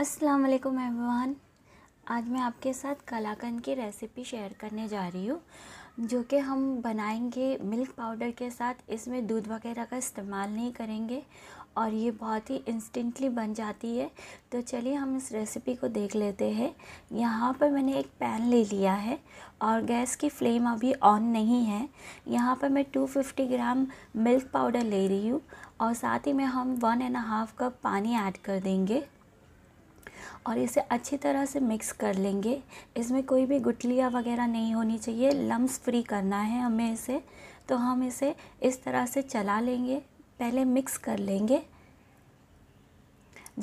अस्सलाम वालेकुम एवरीवन आज मैं आपके साथ कलाकंद की रेसिपी शेयर करने जा रही हूँ जो कि हम बनाएंगे मिल्क पाउडर के साथ इसमें दूध वगैरह का इस्तेमाल नहीं करेंगे और ये बहुत ही इंस्टेंटली बन जाती है तो चलिए हम इस रेसिपी को देख लेते हैं यहाँ पर मैंने एक पैन ले लिया है और गैस की फ्लेम अभी ऑन नहीं है यहाँ पर मैं 250 ग्राम मिल्क पाउडर ले रही हूँ और साथ ही में हम वन एंड हाफ़ कप पानी ऐड कर देंगे और इसे अच्छी तरह से मिक्स कर लेंगे इसमें कोई भी गुटलियाँ वगैरह नहीं होनी चाहिए लम्स फ्री करना है हमें इसे तो हम इसे इस तरह से चला लेंगे पहले मिक्स कर लेंगे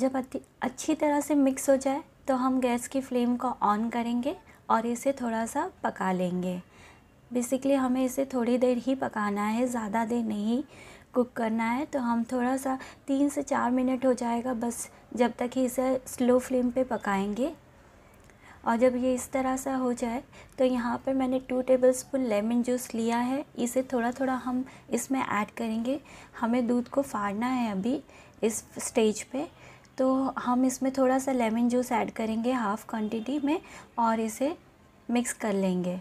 जब अच्छी तरह से मिक्स हो जाए तो हम गैस की फ्लेम को ऑन करेंगे और इसे थोड़ा सा पका लेंगे बेसिकली हमें इसे थोड़ी देर ही पकाना है ज़्यादा देर नहीं कुक करना है तो हम थोड़ा सा तीन से चार मिनट हो जाएगा बस जब तक ही इसे स्लो फ्लेम पे पकाएंगे और जब ये इस तरह सा हो जाए तो यहाँ पर मैंने two tablespoon lemon juice लिया है इसे थोड़ा थोड़ा हम इसमें ऐड करेंगे हमें दूध को फाड़ना है अभी इस स्टेज पे तो हम इसमें थोड़ा सा लेमन जूस ऐड करेंगे हाफ़ क्वांटिटी में और इसे मिक्स कर लेंगे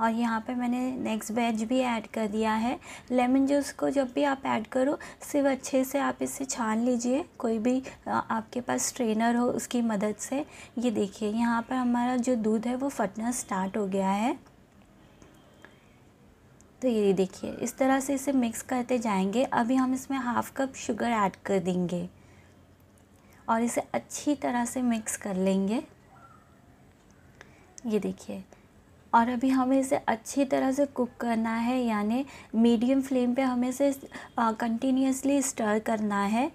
और यहाँ पे मैंने नेक्स्ट वेज भी ऐड कर दिया है लेमन जूस को जब भी आप ऐड करो सिर्फ अच्छे से आप इसे छान लीजिए कोई भी आपके पास स्ट्रेनर हो उसकी मदद से ये देखिए यहाँ पर हमारा जो दूध है वो फटना स्टार्ट हो गया है तो ये देखिए इस तरह से इसे मिक्स करते जाएंगे अभी हम इसमें हाफ़ कप शुगर ऐड कर देंगे और इसे अच्छी तरह से मिक्स कर लेंगे ये देखिए और अभी हमें इसे अच्छी तरह से कुक करना है यानी मीडियम फ्लेम पे हमें इसे कंटिन्यूसली स्टर करना है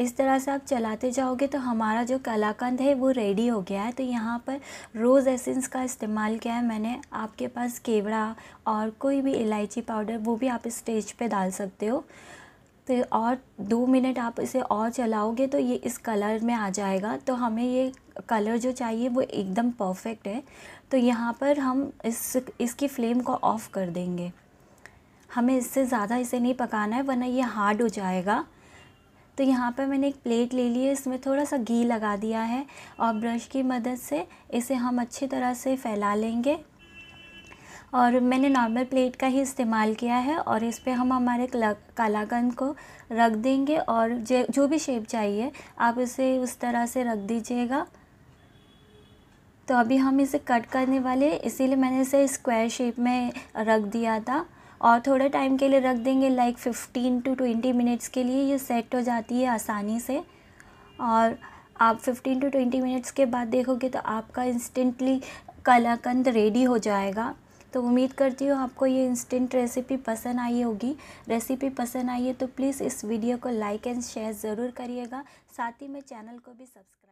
इस तरह से आप चलाते जाओगे तो हमारा जो कलाकंद है वो रेडी हो गया है तो यहाँ पर रोज़ एसेंस का इस्तेमाल किया है मैंने आपके पास केवड़ा और कोई भी इलायची पाउडर वो भी आप इस्टेज स्टेज पे डाल सकते हो तो और दो मिनट आप इसे और चलाओगे तो ये इस कलर में आ जाएगा तो हमें ये कलर जो चाहिए वो एकदम परफेक्ट है तो यहाँ पर हम इस इसकी फ्लेम को ऑफ़ कर देंगे हमें इससे ज़्यादा इसे नहीं पकाना है वरना ये हार्ड हो जाएगा तो यहाँ पर मैंने एक प्लेट ले ली है इसमें थोड़ा सा घी लगा दिया है और ब्रश की मदद से इसे हम अच्छी तरह से फैला लेंगे और मैंने नॉर्मल प्लेट का ही इस्तेमाल किया है और इस पर हम हमारे कलाकंद को रख देंगे और जो भी शेप चाहिए आप इसे उस तरह से रख दीजिएगा तो अभी हम इसे कट करने वाले इसीलिए मैंने इसे स्क्वायर शेप में रख दिया था और थोड़े टाइम के लिए रख देंगे like fifteen to twenty minutes के लिए ये सेट हो जाती है आसानी से और आप फ़िफ्टीन टू ट्वेंटी मिनट्स के बाद देखोगे तो आपका इंस्टेंटली कलाकंद रेडी हो जाएगा तो उम्मीद करती हूँ आपको ये इंस्टेंट रेसिपी पसंद आई होगी रेसिपी पसंद आई है तो प्लीज़ इस वीडियो को लाइक एंड शेयर ज़रूर करिएगा साथ ही में चैनल को भी सब्सक्राइब